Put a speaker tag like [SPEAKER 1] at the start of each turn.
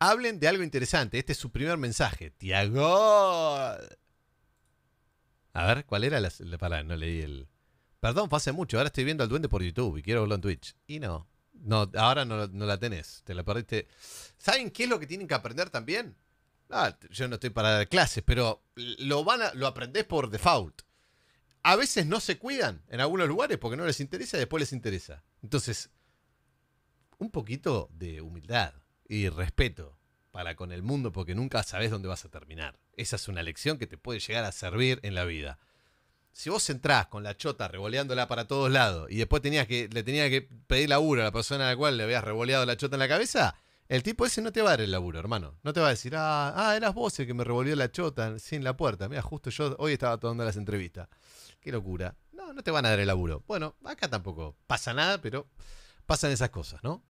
[SPEAKER 1] hablen de algo interesante. Este es su primer mensaje. Tiago. A ver, ¿cuál era la, palabra? No leí el... Perdón, fue hace mucho. Ahora estoy viendo al duende por YouTube y quiero verlo en Twitch. Y no. No, ahora no, la tenés. Te la perdiste. ¿Saben qué es lo que tienen que aprender también? Ah, yo no estoy para dar clases, pero lo, van lo aprendés por default. A veces no se cuidan en algunos lugares porque no les interesa y después les interesa. Entonces, un poquito de humildad y respeto para con el mundo porque nunca sabes dónde vas a terminar. Esa es una lección que te puede llegar a servir en la vida. Si vos entrás con la chota revoleándola para todos lados y después tenías que, le tenías que pedir laburo a la persona a la cual le habías revoleado la chota en la cabeza, el tipo ese no te va a dar el laburo, hermano. No te va a decir, ah, ah, eras vos el que me revolvió la chota sin la puerta. Mira, justo yo hoy estaba tomando las entrevistas. Qué locura. No, no te van a dar el laburo. Bueno, acá tampoco pasa nada, pero pasan esas cosas, ¿no?